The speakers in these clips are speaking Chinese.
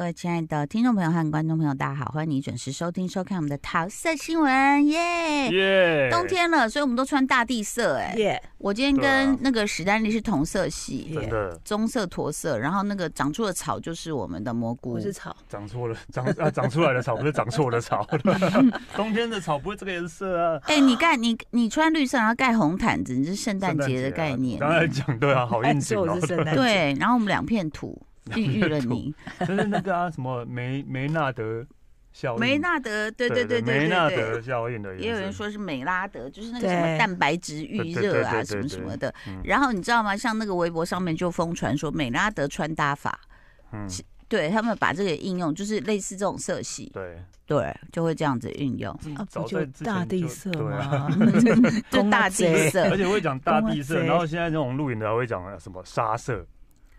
各位亲爱的听众朋友和观众朋友，大家好！欢迎你准时收听、收看我们的桃色新闻耶！耶！冬天了，所以我们都穿大地色哎。我今天跟那个史丹利是同色系，真的，棕色驼色。然后那个长出的草就是我们的蘑菇，不是草，长错了，长长出来的草不是长错的草。冬天的草不会这个颜色啊！哎，你盖你你穿绿色，然后盖红毯子，你是圣诞节的概念。刚才讲对啊，好认真哦。对，然后我们两片土。预 热了你，就是那个啊什么梅梅纳德效应，梅纳德对对对对梅纳德效应的，也有人说是美拉德，就是那个什么蛋白质预热啊什么什么的。然后你知道吗？像那个微博上面就疯传说美拉德穿搭法，嗯，对他们把这个应用就是类似这种色系，对对，就会这样子运用啊，就大地色吗？就大地色。而且会讲大地色，然后现在这种录影的还会讲什么沙色。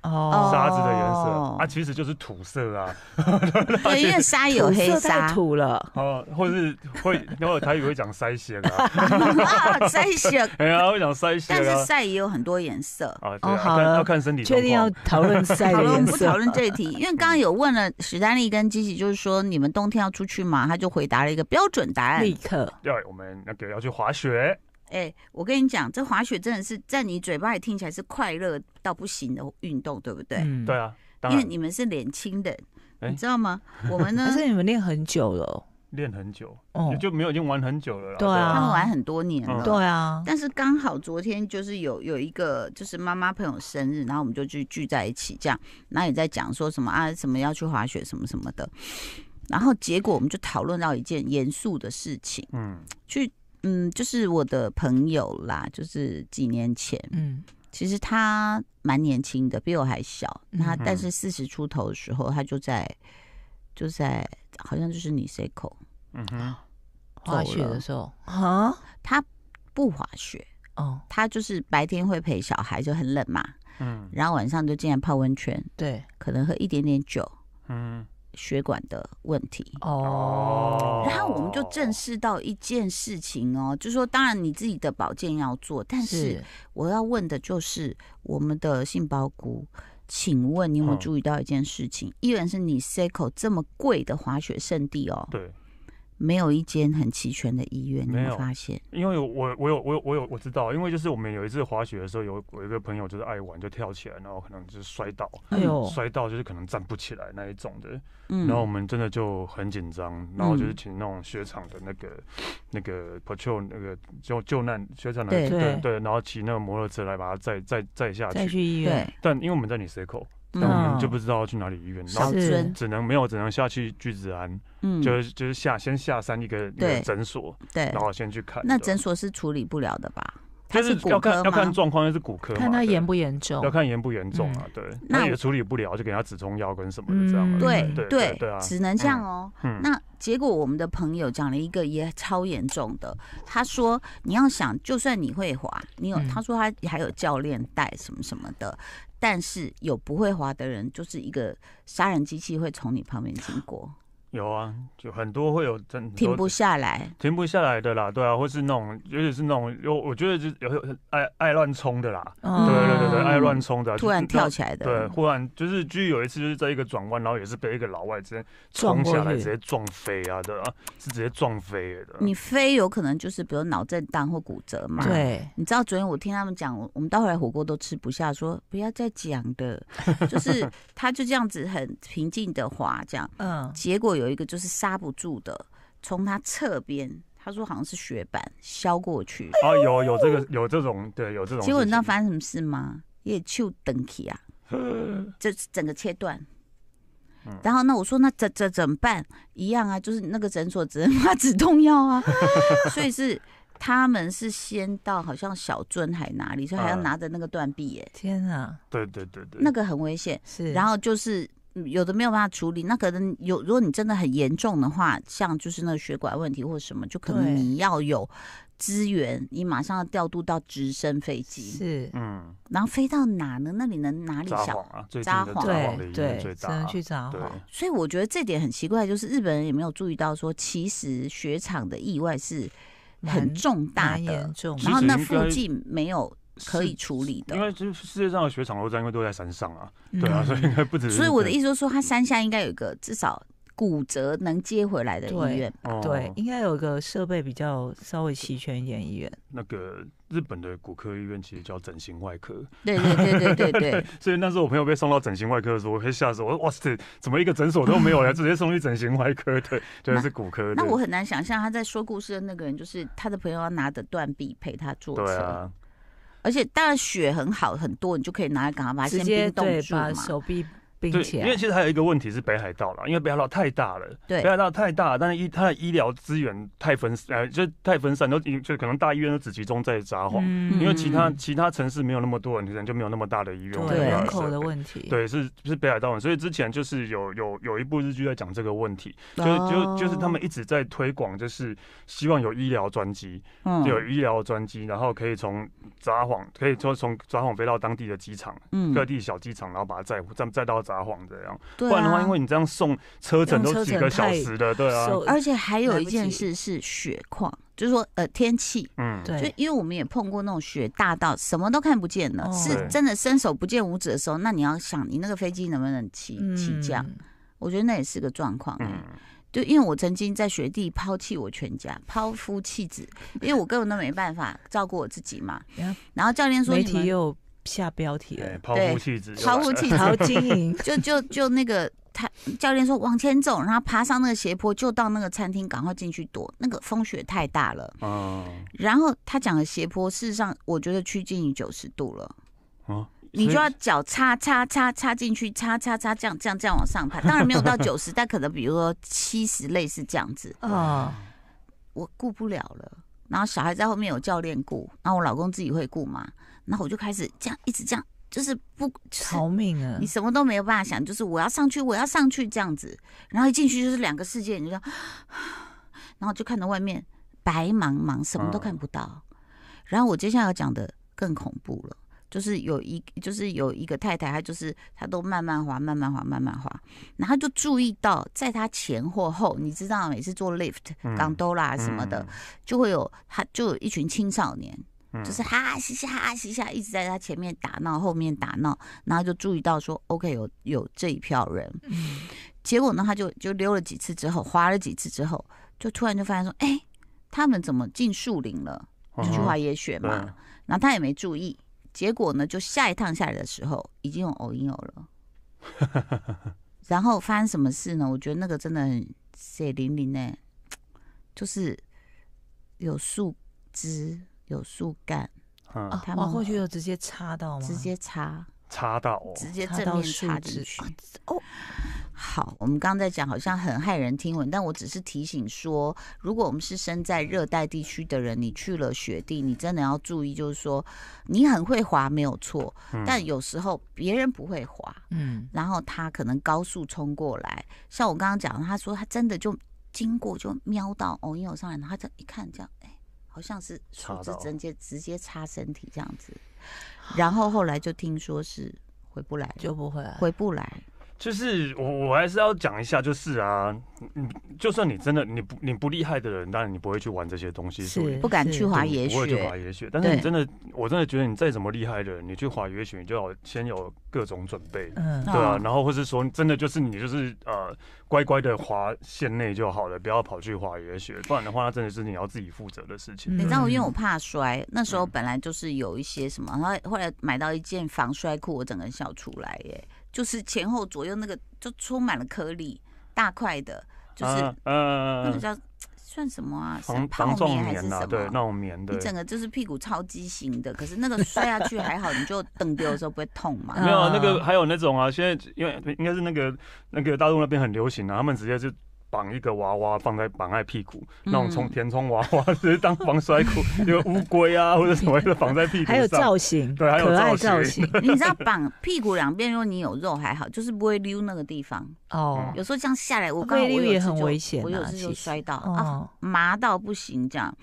哦，沙子的颜色，啊，其实就是土色啊。对，因为沙有黑沙，土了。哦，或者是会，然后他语会讲筛选啊，筛 选，哎呀，会讲筛选，但是晒也有很多颜色啊。好要看身体确定要讨论晒色。我们不讨论这一题，因为刚刚有问了史丹利跟机器，就是说你们冬天要出去嘛？他就回答了一个标准答案。立刻要我们那个要去滑雪。哎，我跟你讲，这滑雪真的是在你嘴巴里听起来是快乐到不行的运动，对不对？嗯，对啊，因为你们是年轻的，你知道吗？我们呢？可是你们练很久了，练很久，哦，就没有已经玩很久了。对啊，他们玩很多年了。对啊，但是刚好昨天就是有有一个就是妈妈朋友生日，然后我们就去聚在一起，这样，那也在讲说什么啊，什么要去滑雪什么什么的，然后结果我们就讨论到一件严肃的事情，嗯，去。嗯，就是我的朋友啦，就是几年前，嗯，其实他蛮年轻的，比我还小。他但是四十出头的时候，他就在就在好像就是你 C 口，嗯哼，滑雪的时候啊，他不滑雪哦，他就是白天会陪小孩，就很冷嘛，嗯，然后晚上就进来泡温泉，对，可能喝一点点酒，嗯。血管的问题哦，然后我们就正视到一件事情哦，就说，当然你自己的保健要做，但是我要问的就是我们的杏鲍菇，请问你有没有注意到一件事情？依然是你塞口这么贵的滑雪圣地哦，对。没有一间很齐全的医院，没有发现。因为我我有我有我有我知道，因为就是我们有一次滑雪的时候，有有一个朋友就是爱玩，就跳起来，然后可能就是摔倒，哎呦，摔倒就是可能站不起来那一种的。然后我们真的就很紧张，然后就是请那种雪场的那个那个 pro 那个救救难雪场的对对，然后骑那个摩托车来把它载载载下去。再去医院？但因为我们在你蛇口。那我们就不知道去哪里医院，只能没有只能下去聚子安，嗯，就是就是下先下山一个诊所，对，然后先去看。那诊所是处理不了的吧？他是要看要看状况，就是骨科，看他严不严重，要看严不严重啊，对，那也处理不了，就给他止痛药跟什么的这样。对对对啊，只能这样哦。那结果我们的朋友讲了一个也超严重的，他说你要想，就算你会滑，你有他说他还有教练带什么什么的。但是有不会滑的人，就是一个杀人机器会从你旁边经过。有啊，就很多会有真停不下来，停不下来的啦，对啊，或是那种，尤其是那种，有我觉得就有爱爱乱冲的啦，对对对对，爱乱冲的，突然跳起来的，对，忽然就是，就有一次就是在一个转弯，然后也是被一个老外直接撞下来，直接撞飞啊，对啊，是直接撞飞的。你飞有可能就是比如脑震荡或骨折嘛？对，你知道昨天我听他们讲，我我们到后来火锅都吃不下，说不要再讲的，就是他就这样子很平静的滑这样，嗯，结果。有一个就是刹不住的，从他侧边，他说好像是雪板削过去。啊，有有这个有这种对有这种。结果你知道发生什么事吗？也就等起啊，就整个切断。然后那我说那怎怎怎么办？一样啊，就是那个诊所只能发止痛药啊。所以是他们是先到好像小樽还哪里，所以还要拿着那个断臂耶。天啊！对对对对，那个很危险。是，然后就是。有的没有办法处理，那可能有。如果你真的很严重的话，像就是那个血管问题或者什么，就可能你要有资源，你马上要调度到直升飞机。是，嗯，然后飞到哪呢？那里能哪里小啊？最近的对，只能去撒谎。所以我觉得这点很奇怪，就是日本人也没有注意到说，其实雪场的意外是很重大、的，然后那附近没有。可以处理的，因为就是世界上的雪场都在，因为都在山上啊，对啊，所以应该不止。所以我的意思就是说，他山下应该有一个至少骨折能接回来的医院，对，应该有一个设备比较稍微齐全一点医院。那个日本的骨科医院其实叫整形外科，对对对 对对。所以那时候我朋友被送到整形外科的时候，我被吓死，我说哇塞，怎么一个诊所都没有，来直接送去整形外科？对，对是骨科。那我很难想象他在说故事的那个人，就是他的朋友要拿着断臂陪他坐车。而且当然雪很好很多，你就可以拿来干嘛先冰冻对，把手臂。对，因为其实还有一个问题是北海道了，因为北海道太大了。对，北海道太大，但是医它的医疗资源太分散，就太分散，都就可能大医院都只集中在札幌，因为其他其他城市没有那么多人，人就没有那么大的医院。对人口的问题，对，是是北海道人，所以之前就是有有有一部日剧在讲这个问题，就就就是他们一直在推广，就是希望有医疗专机，有医疗专机，然后可以从札幌，可以说从札幌飞到当地的机场，嗯，各地小机场，然后把它载载载到。撒谎这样，不然的话，因为你这样送车程都几个小时的，对啊。而且还有一件事是雪况，就是说呃天气，嗯，对，就因为我们也碰过那种雪大到什么都看不见的，是真的伸手不见五指的时候，那你要想你那个飞机能不能起起降，我觉得那也是个状况。嗯，就因为我曾经在雪地抛弃我全家，抛夫弃子，因为我根本都没办法照顾我自己嘛。然后教练说，媒体又。下标题，跑步气质，跑步气，跑步经营，就就就那个他教练说往前走，然后爬上那个斜坡，就到那个餐厅，赶快进去躲。那个风雪太大了，哦。然后他讲的斜坡，事实上我觉得趋近于九十度了，你就要脚插插插插进去，插插插这样这样这样往上爬，当然没有到九十，但可能比如说七十类似这样子，啊，我顾不了了，然后小孩在后面有教练顾，然后我老公自己会顾嘛。然后我就开始这样，一直这样，就是不逃命啊！你什么都没有办法想，就是我要上去，我要上去这样子。然后一进去就是两个世界，你就，道，然后就看到外面白茫茫，什么都看不到。然后我接下来要讲的更恐怖了，就是有一，就是有一个太太，她就是她都慢慢滑，慢慢滑，慢慢滑。然后就注意到，在她前或后，你知道，每次坐 lift、港都啦什么的，就会有，她就有一群青少年。就是哈嘻嘻哈嘻哈，一直在他前面打闹，后面打闹，然后就注意到说，OK，有有这一票人。结果呢，他就就溜了几次之后，滑了几次之后，就突然就发现说，哎，他们怎么进树林了？就去滑野雪嘛。然后他也没注意，结果呢，就下一趟下来的时候，已经有偶音偶了。然后发生什么事呢？我觉得那个真的很血淋淋呢，就是有树枝。有树干，啊，往过去就直接插到吗？直接插，插到，直接正面插进去。哦，好，我们刚刚在讲好像很骇人听闻，但我只是提醒说，如果我们是身在热带地区的人，你去了雪地，你真的要注意，就是说你很会滑没有错，但有时候别人不会滑，嗯，然后他可能高速冲过来，像我刚刚讲，他说他真的就经过就瞄到哦，你有上来他这一看这样。好像是处置直接直接插身体这样子，然后后来就听说是回不来，就不会回不来。就是我，我还是要讲一下，就是啊，就算你真的你不你不厉害的人，然你不会去玩这些东西，是不敢去滑野雪，不会去滑野雪。但是你真的，我真的觉得你再怎么厉害的人，你去滑野雪，你就要先有各种准备，嗯，对啊。然后或是说，真的就是你就是呃，乖乖的滑线内就好了，不要跑去滑野雪，不然的话，真的是你要自己负责的事情。你知道，因为我怕摔，那时候本来就是有一些什么，然后后来买到一件防摔裤，我整个人笑出来，耶。就是前后左右那个就充满了颗粒，大块的，就是那个叫算什么啊？防防皱棉啊？对，那种棉的。你整个就是屁股超畸形的，可是那个摔下去还好，你就蹬丢的时候不会痛嘛？没有那个，还有那种啊，现在因为应该是那个那个大陆那边很流行啊，他们直接就。绑一个娃娃放在绑在屁股，那种充填充娃娃，就是当防摔裤，有乌龟啊或者什么的绑在屁股还有造型，对，还有造型。你知道绑屁股两边，如果你有肉还好，就是不会溜那个地方。哦，有时候这样下来，我刚我险，我有时会摔倒啊，麻到不行这样。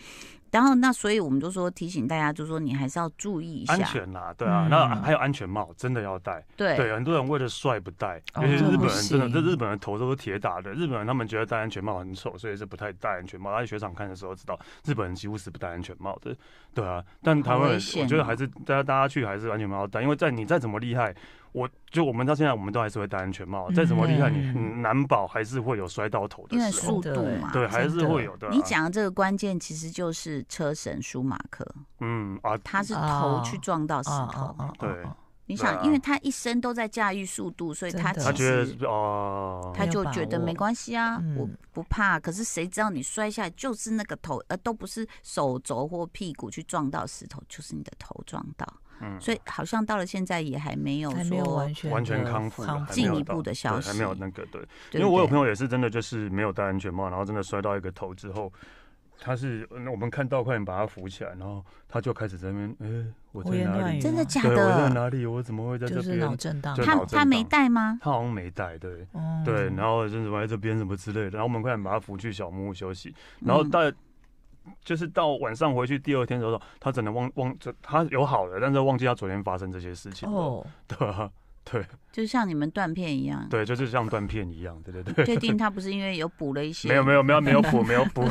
然后那所以我们就说提醒大家，就是说你还是要注意一下安全啦。对啊，那还有安全帽，真的要戴。对对，很多人为了帅不戴，而且日本人真的，这日本人头都是铁打的。日本人他们觉得戴安全帽很丑，所以是不太戴安全帽。在雪场看的时候知道，日本人几乎是不戴安全帽的，对啊。但他们我觉得还是大家大家去还是安全帽戴，因为在你再怎么厉害。我就我们到现在，我们都还是会戴安全帽。再怎么厉害，你难保还是会有摔到头的。因为速度嘛，对，还是会有的。你讲的这个关键，其实就是车神舒马克。嗯啊，他是头去撞到石头。对，你想，因为他一生都在驾驭速度，所以他他觉得哦，他就觉得没关系啊，我不怕。可是谁知道你摔下来就是那个头，呃，都不是手肘或屁股去撞到石头，就是你的头撞到。嗯，所以好像到了现在也还没有，说完全完全康复，进一步的消息还没有那个对，因为我有朋友也是真的就是没有戴安全帽，然后真的摔到一个头之后，他是那我们看到快点把他扶起来，然后他就开始在那边，哎，我在哪里？真的假的？我在哪里？我怎么会在这边？就是脑震荡，他他没戴吗？他好像没戴，对对，然后就是在这边什么之类的，然后我们快点把他扶去小木屋休息，然后但。就是到晚上回去，第二天的时候，他只能忘忘，他有好的，但是忘记他昨天发生这些事情，哦，对对，就像你们断片一样，对，就是像断片一样，对对对。确定他不是因为有补了一些？没有没有没有没有补没有补。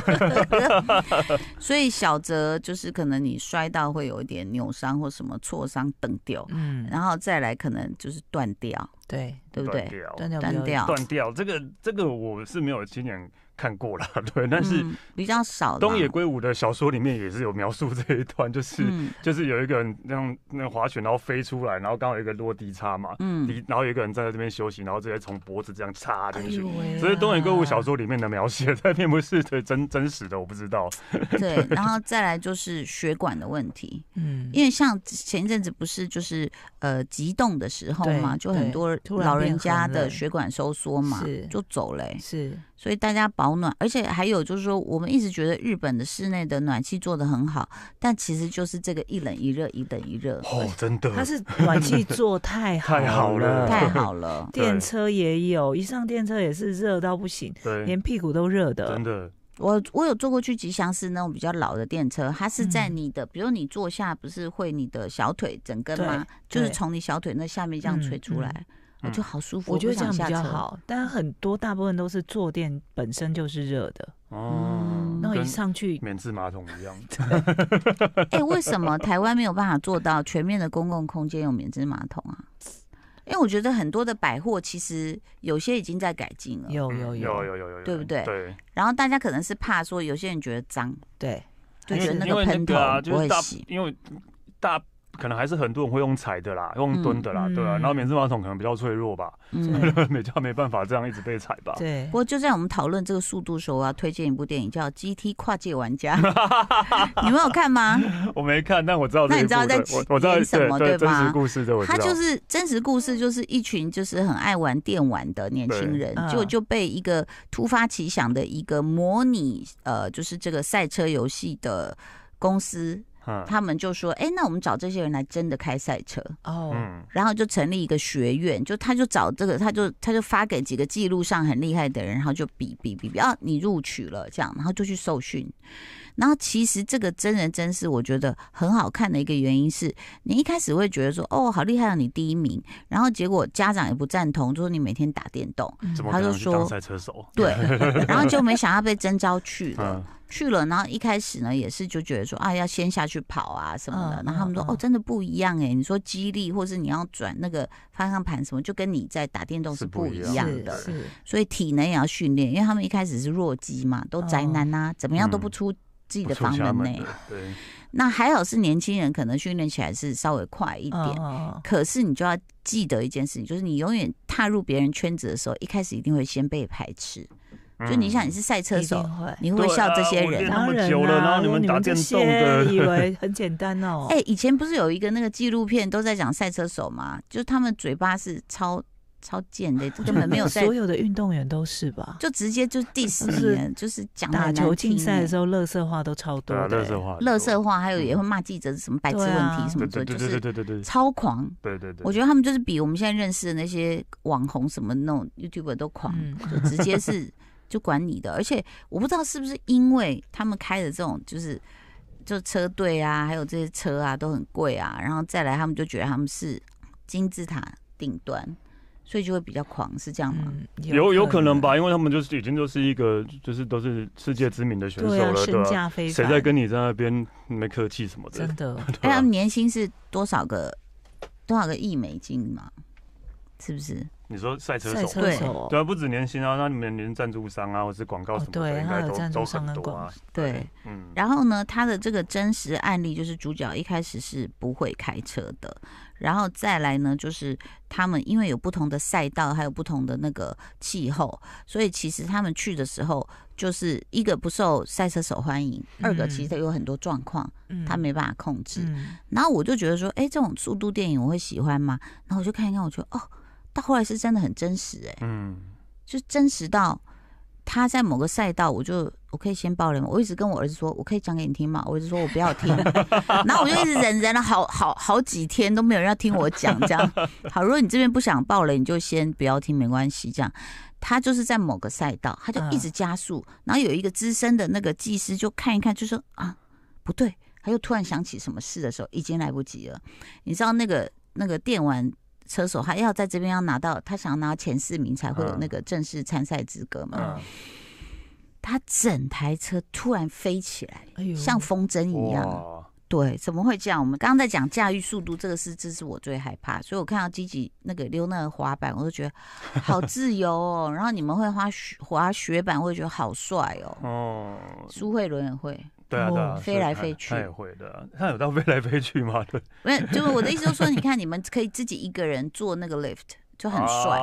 所以小泽就是可能你摔到会有一点扭伤或什么挫伤等掉，嗯，然后再来可能就是断掉，对对不对？断掉断掉断掉，这个这个我是没有亲眼。看过了，对，但是比较少。东野圭吾的小说里面也是有描述这一段，就是就是有一个人那样那滑雪然后飞出来，然后刚好有一个落地叉嘛，嗯，然后有一个人站在这边休息，然后直接从脖子这样插进去。所以东野圭吾小说里面的描写，它并不是真真实的，我不知道。对，然后再来就是血管的问题，嗯，因为像前一阵子不是就是呃急冻的时候嘛，就很多老人家的血管收缩嘛，就走嘞，是。所以大家保暖，而且还有就是说，我们一直觉得日本的室内的暖气做的很好，但其实就是这个一冷一热，一冷一热。哦，真的。它是暖气做太 太好了，太好了。电车也有一上电车也是热到不行，连屁股都热的。真的。我我有坐过去吉祥寺那种比较老的电车，它是在你的，比如你坐下不是会你的小腿整根吗？就是从你小腿那下面这样垂出来。我就好舒服，我觉得这样比较好，但很多大部分都是坐垫本身就是热的，哦，那我一上去，免治马桶一样。哎，为什么台湾没有办法做到全面的公共空间用免治马桶啊？因为我觉得很多的百货其实有些已经在改进了，有有有有有有，对不对？对。然后大家可能是怕说有些人觉得脏，对，就觉得那个喷头不会洗，因为大。可能还是很多人会用踩的啦，用蹲的啦，对吧？然后免治马桶可能比较脆弱吧，没叫 没办法这样一直被踩吧。对。不过就在我们讨论这个速度的时候，我要推荐一部电影叫《G T 跨界玩家》，你们有看吗？我没看，但我知道。那你知道在演什么对吧？真实故事的，他就是真实故事，就是一群就是很爱玩电玩的年轻人，就就被一个突发奇想的一个模拟呃，就是这个赛车游戏的公司。他们就说：“哎，那我们找这些人来真的开赛车哦，然后就成立一个学院，就他就找这个，他就他就发给几个记录上很厉害的人，然后就比比比，比啊，你录取了这样，然后就去受训。”然后其实这个真人真事，我觉得很好看的一个原因是你一开始会觉得说，哦，好厉害啊，你第一名。然后结果家长也不赞同，就是你每天打电动，他就说赛车手，对。然后就没想到被征召去了，去了。然后一开始呢，也是就觉得说，啊，要先下去跑啊什么的。然后他们说，哦，真的不一样哎，你说激力，或是你要转那个方向盘什么，就跟你在打电动是不一样的。是，所以体能也要训练，因为他们一开始是弱鸡嘛，都宅男呐，怎么样都不出。自己的房门内，那还好是年轻人，可能训练起来是稍微快一点。可是你就要记得一件事情，就是你永远踏入别人圈子的时候，一开始一定会先被排斥。就你想你是赛车手，你会笑这些人，然后你们这些以为很简单哦。哎，以前不是有一个那个纪录片都在讲赛车手嘛？就他们嘴巴是超。超贱的，根本没有。所有的运动员都是吧？就直接就第四年，就是讲打球竞赛的时候，乐色话都超多，乐色话乐色话，还有也会骂记者什么白痴问题什么的，就是对对对对对，超狂。对对对，我觉得他们就是比我们现在认识的那些网红什么那种 YouTube 都狂，就直接是 就管你的。而且我不知道是不是因为他们开的这种就是就车队啊，还有这些车啊都很贵啊，然后再来他们就觉得他们是金字塔顶端。所以就会比较狂，是这样吗？有有可能吧，因为他们就是已经就是一个，就是都是世界知名的选手了，身价非谁在跟你在那边没客气什么？的？真的？哎，他们年薪是多少个？多少个亿美金嘛？是不是？你说赛车手，对啊，不止年薪啊，那你们连赞助商啊，或是广告什么的，对，有赞助商的广告，对，嗯。然后呢，他的这个真实案例就是主角一开始是不会开车的，然后再来呢，就是他们因为有不同的赛道，还有不同的那个气候，所以其实他们去的时候，就是一个不受赛车手欢迎，二个其实有很多状况，嗯，他没办法控制。然后我就觉得说，哎，这种速度电影我会喜欢吗？然后我就看一看，我觉得哦。到后来是真的很真实哎，嗯，就真实到他在某个赛道，我就我可以先爆雷吗？我一直跟我儿子说，我可以讲给你听吗？我子说我不要听，然后我就一直忍忍了，好好好几天都没有人要听我讲这样。好，如果你这边不想爆雷，你就先不要听，没关系。这样，他就是在某个赛道，他就一直加速，然后有一个资深的那个技师就看一看，就说啊不对，他又突然想起什么事的时候，已经来不及了。你知道那个那个电玩。车手他要在这边要拿到，他想要拿前四名才会有那个正式参赛资格嘛。他整台车突然飞起来，像风筝一样。对，怎么会这样？我们刚刚在讲驾驭速度，这个是这是我最害怕。所以我看到积极那个溜那个滑板，我都觉得好自由哦。然后你们会滑滑雪板，我会觉得好帅哦。哦，苏慧伦也会。对啊，对啊，飞来飞去，会的，他有到飞来飞去吗？对，没有，就是我的意思就是说，你看你们可以自己一个人坐那个 lift，就很帅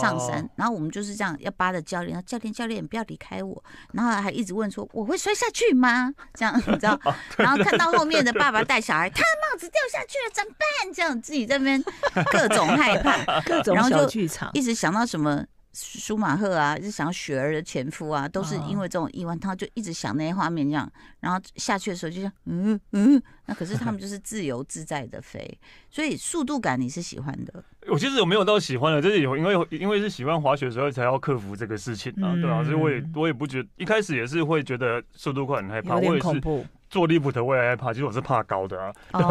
上山，然后我们就是这样要扒着教练，然后教练教练不要离开我，然后还一直问说我会摔下去吗？这样你知道？然后看到后面的爸爸带小孩，他的帽子掉下去了，怎么办？这样自己这边各种害怕，各种小剧场，一直想到什么。舒马赫啊，是想雪儿的前夫啊，都是因为这种意外，他就一直想那些画面这样，然后下去的时候就像嗯嗯，那可是他们就是自由自在的飞，所以速度感你是喜欢的。我其实有没有到喜欢的，就是有，因为因为是喜欢滑雪的时候才要克服这个事情啊，对啊，所以我也我也不觉一开始也是会觉得速度快很害怕，我也恐怖。做 lift 我也害怕，其实我是怕高的啊。然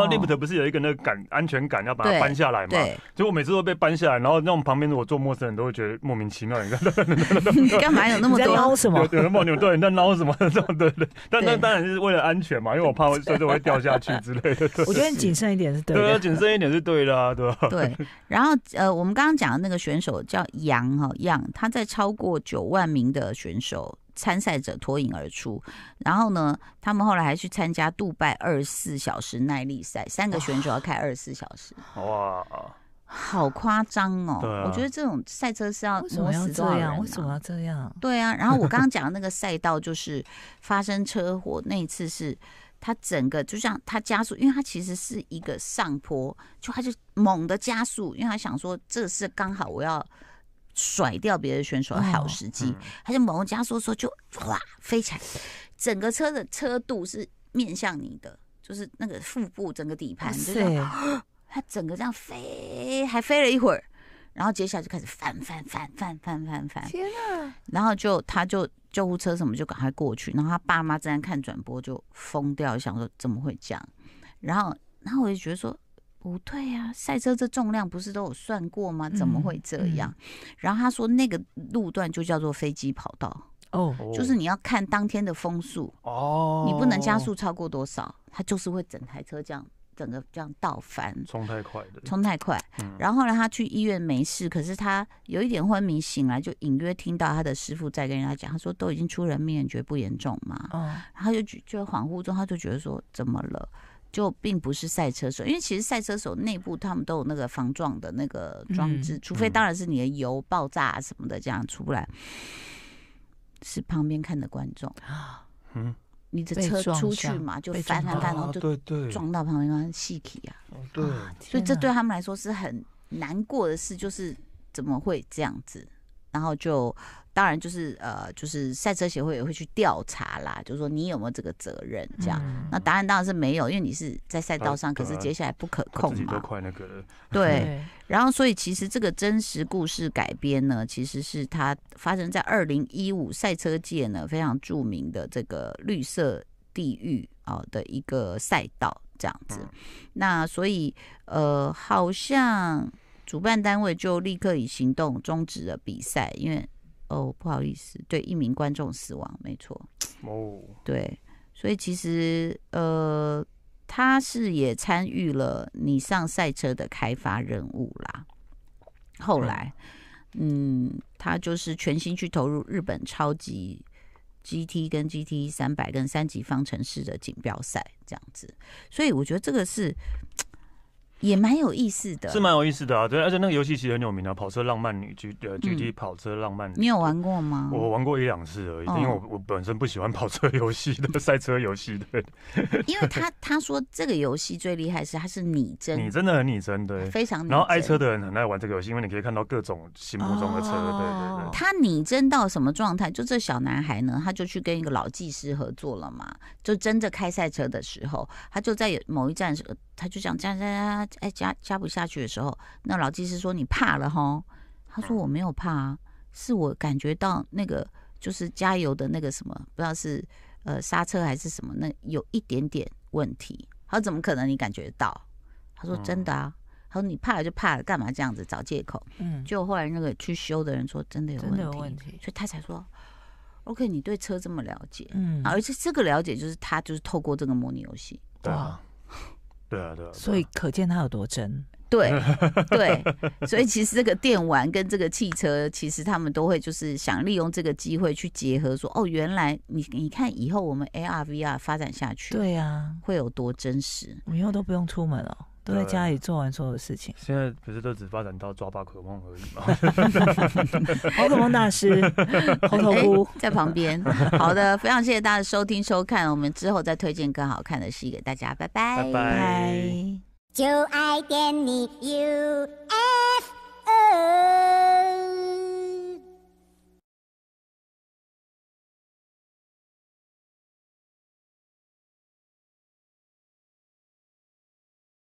后 lift 不是有一个那个感安全感，要把它搬下来嘛。对。结果每次都被搬下来，然后那种旁边我做陌生人都会觉得莫名其妙，你看。干嘛有那么多？什么？有人抱你，对，那捞什么？对对。但但当然是为了安全嘛，因为我怕会随时会掉下去之类的。我觉得谨慎一点是对。对，谨慎一点是对的，啊，对吧？对。然后呃，我们刚刚讲的那个选手叫杨哈杨，他在超过九万名的选手。参赛者脱颖而出，然后呢，他们后来还去参加杜拜二十四小时耐力赛，三个选手要开二十四小时。哇，好夸张哦！我觉得这种赛车是要么时候这样？为什么要这样？对啊，然后我刚刚讲的那个赛道就是发生车祸，那一次是他整个就像他加速，因为他其实是一个上坡，就他就猛的加速，因为他想说这是刚好我要。甩掉别的选手的好时机，他就猛加速，说就哗飞起来，整个车的车肚是面向你的，就是那个腹部整个底盘，他整个这样飞还飞了一会儿，然后接下来就开始翻翻翻翻翻翻翻，天呐，然后就他就救护车什么就赶快过去，然后他爸妈正在看转播就疯掉，想说怎么会这样，然后然后我就觉得说。不对啊，赛车这重量不是都有算过吗？怎么会这样？然后他说那个路段就叫做飞机跑道哦，就是你要看当天的风速哦，你不能加速超过多少，它就是会整台车这样整个这样倒翻冲太快的，冲太快。然后呢，他去医院没事，可是他有一点昏迷，醒来就隐约听到他的师傅在跟人家讲，他说都已经出人命，觉得不严重嘛。嗯，然后就就恍惚中，他就觉得说怎么了？就并不是赛车手，因为其实赛车手内部他们都有那个防撞的那个装置，除非当然是你的油爆炸什么的这样出不来，是旁边看的观众啊，嗯，你的车出去嘛就翻翻翻，然后就撞到旁边那个体啊，对，所以这对他们来说是很难过的事，就是怎么会这样子？然后就，当然就是呃，就是赛车协会也会去调查啦，就说你有没有这个责任这样。那答案当然是没有，因为你是在赛道上，可是接下来不可控嘛。自快那个。对，然后所以其实这个真实故事改编呢，其实是它发生在二零一五赛车界呢非常著名的这个绿色地狱啊的一个赛道这样子。那所以呃好像。主办单位就立刻以行动终止了比赛，因为哦不好意思，对一名观众死亡，没错，哦，对，所以其实呃，他是也参与了你上赛车的开发任务啦。后来，嗯，他就是全心去投入日本超级 GT 跟 GT 三百跟三级方程式的锦标赛这样子，所以我觉得这个是。也蛮有意思的，是蛮有意思的啊，对，而且那个游戏其实很有名啊，《跑车浪漫女 G 呃，具跑车浪漫，女、你有玩过吗？我玩过一两次而已，因为我我本身不喜欢跑车游戏的 赛车游戏的，因为他他说这个游戏最厉害是它是拟真，你真的很拟真对，非常。然后爱车的人很爱玩这个游戏，因为你可以看到各种心目中的车，对对对。他拟真到什么状态？就这小男孩呢，他就去跟一个老技师合作了嘛，就真的开赛车的时候，他就在某一站，他就讲样这样。哎，加加不下去的时候，那老技师说你怕了哈。他说我没有怕啊，是我感觉到那个就是加油的那个什么，不知道是呃刹车还是什么，那有一点点问题。他说怎么可能你感觉到？他说真的啊。他说你怕了就怕，了，干嘛这样子找借口？嗯。就后来那个去修的人说真的有问题，真的有问题。所以他才说，OK，你对车这么了解，嗯，而且这个了解就是他就是透过这个模拟游戏，对啊。对啊，对啊，所以可见它有多真。对，对，所以其实这个电玩跟这个汽车，其实他们都会就是想利用这个机会去结合，说哦，原来你你看以后我们 A R V R 发展下去，对啊，会有多真实？我以后都不用出门了。都在家里做完所有事情。现在不是都只发展到抓宝可梦而已吗？宝 可梦大师，猴头菇在旁边。好的，非常谢谢大家收听收看，我们之后再推荐更好看的戏给大家，拜拜。拜拜。就爱点你 UFO。